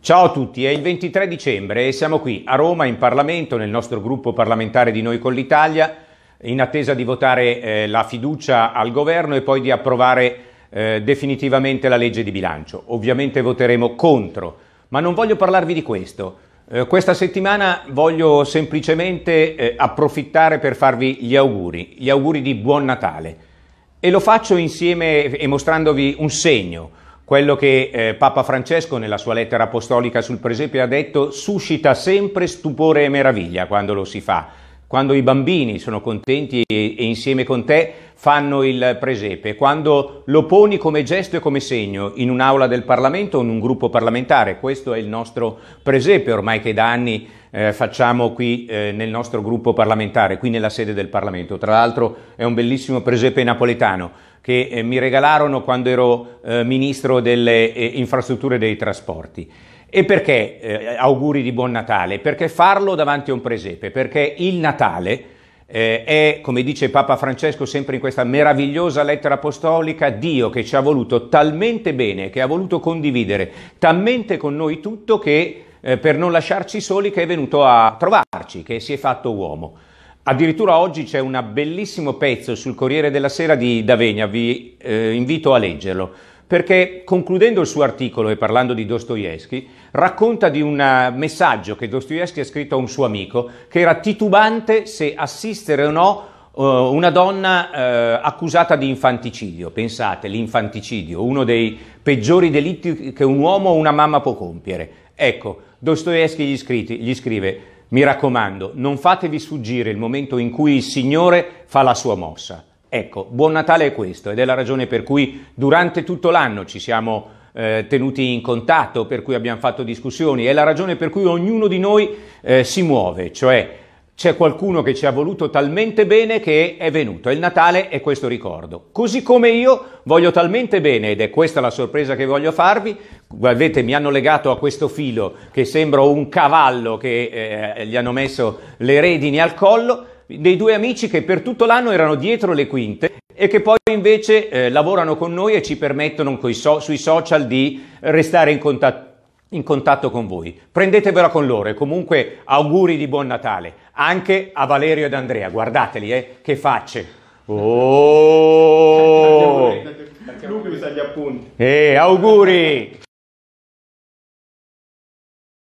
Ciao a tutti, è il 23 dicembre e siamo qui a Roma in Parlamento, nel nostro gruppo parlamentare di Noi con l'Italia, in attesa di votare eh, la fiducia al governo e poi di approvare eh, definitivamente la legge di bilancio. Ovviamente voteremo contro, ma non voglio parlarvi di questo. Eh, questa settimana voglio semplicemente eh, approfittare per farvi gli auguri, gli auguri di Buon Natale. E lo faccio insieme e mostrandovi un segno quello che eh, Papa Francesco nella sua lettera apostolica sul presepe ha detto suscita sempre stupore e meraviglia quando lo si fa. Quando i bambini sono contenti e, e insieme con te fanno il presepe, quando lo poni come gesto e come segno in un'aula del Parlamento o in un gruppo parlamentare. Questo è il nostro presepe ormai che da anni eh, facciamo qui eh, nel nostro gruppo parlamentare, qui nella sede del Parlamento. Tra l'altro è un bellissimo presepe napoletano che eh, mi regalarono quando ero eh, ministro delle eh, infrastrutture e dei trasporti. E perché eh, auguri di buon Natale? Perché farlo davanti a un presepe? Perché il Natale eh, è, come dice Papa Francesco sempre in questa meravigliosa lettera apostolica, Dio che ci ha voluto talmente bene, che ha voluto condividere talmente con noi tutto che per non lasciarci soli che è venuto a trovarci, che si è fatto uomo. Addirittura oggi c'è un bellissimo pezzo sul Corriere della Sera di Davegna, vi eh, invito a leggerlo, perché concludendo il suo articolo e parlando di Dostoevsky, racconta di un eh, messaggio che Dostoevsky ha scritto a un suo amico, che era titubante se assistere o no eh, una donna eh, accusata di infanticidio. Pensate, l'infanticidio, uno dei peggiori delitti che un uomo o una mamma può compiere. Ecco, Dostoevsky gli, scrive, mi raccomando, non fatevi sfuggire il momento in cui il Signore fa la sua mossa. Ecco, buon Natale è questo ed è la ragione per cui durante tutto l'anno ci siamo eh, tenuti in contatto, per cui abbiamo fatto discussioni, è la ragione per cui ognuno di noi eh, si muove, cioè c'è qualcuno che ci ha voluto talmente bene che è venuto. Il Natale è questo ricordo. Così come io voglio talmente bene, ed è questa la sorpresa che voglio farvi, vedete mi hanno legato a questo filo che sembra un cavallo che eh, eh, gli hanno messo le redini al collo, dei due amici che per tutto l'anno erano dietro le quinte e che poi invece eh, lavorano con noi e ci permettono so- sui social di restare in contatto in contatto con voi. Prendetevela con loro e comunque auguri di buon Natale anche a Valerio ed Andrea. Guardateli, eh, che facce. Oh! Lui mi sa gli appunti. E eh, auguri!